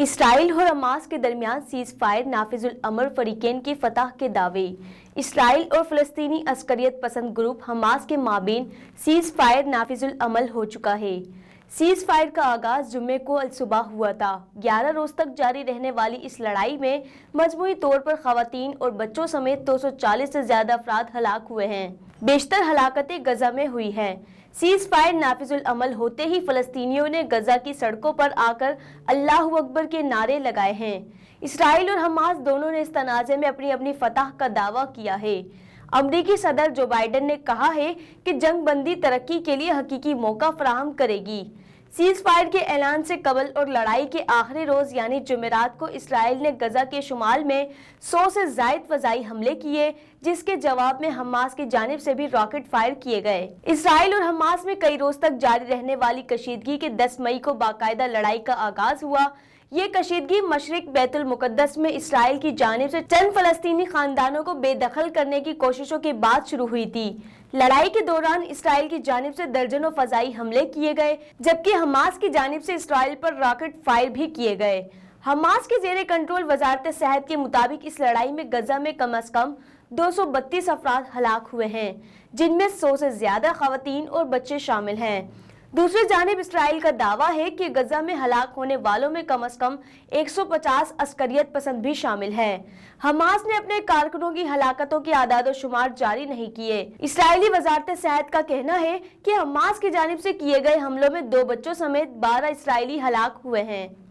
Israel और Hamas के दरमियान सीज फायर नाफिजुल अमर फरीकेन की फतह के दावे इसराइल और फ़लस्तनी अस्करियत पसंद ग्रुप हमास के माबेन सीज फायर नाफिजुल अमल हो चुका है सीज फायर का आगाज जुम्मे को अलसुबह हुआ था 11 रोज तक जारी रहने वाली इस लड़ाई में मजमू तौर पर खातन और बच्चों समेत 240 से ज़्यादा अफराद हलाक हुए हैं बेशतर हलाकतें गजा में हुई हैं सीज फायर नाफिजुल अमल होते ही फलस्तीनियों ने गजा की सड़कों पर आकर अल्लाह अकबर के नारे लगाए हैं इसराइल और हमास दोनों ने इस तनाज़े में अपनी अपनी फतह का दावा किया है अमरीकी सदर जो बाइडन ने कहा है कि जंग बंदी तरक्की के लिए हकीकी मौका फ्राहम करेगी सीज फायर के ऐलान से कबल और लड़ाई के आखिरी रोज यानी जुमेरात को इसराइल ने गजा के शुमाल में सौ से जायद फजाई हमले किए जिसके जवाब में हमास की जानब से भी रॉकेट फायर किए गए इसराइल और हमास में कई रोज तक जारी रहने वाली कशीदगी के 10 मई को बाकायदा लड़ाई का आगाज हुआ ये कशीदगी मशरक बैतुल मुकदस में इसराइल की जानब से चंद फलस्तीनी खानदानों को बेदखल करने की कोशिशों के बाद शुरू हुई थी लड़ाई के दौरान इसराइल की जानब से दर्जनों फजाई हमले किए गए जबकि हमास की जानब से इसराइल पर रॉकेट फायर भी किए गए हमास के जेर कंट्रोल वजारत सेहत के मुताबिक इस लड़ाई में गजा में कम अज कम दो सौ बत्तीस अफराद हलाक हुए हैं जिनमें सौ से ज़्यादा खातन और बच्चे शामिल हैं दूसरी जानब इसराइल का दावा है कि गजा में हलाक होने वालों में कम अज कम 150 अस्करियत पसंद भी शामिल है हमास ने अपने कारकुनों की हलाकतों के आदाद शुमार जारी नहीं किए इसराइली वजारत सेहत का कहना है कि हमास की जानब से किए गए हमलों में दो बच्चों समेत बारह इसराइली हलाक हुए हैं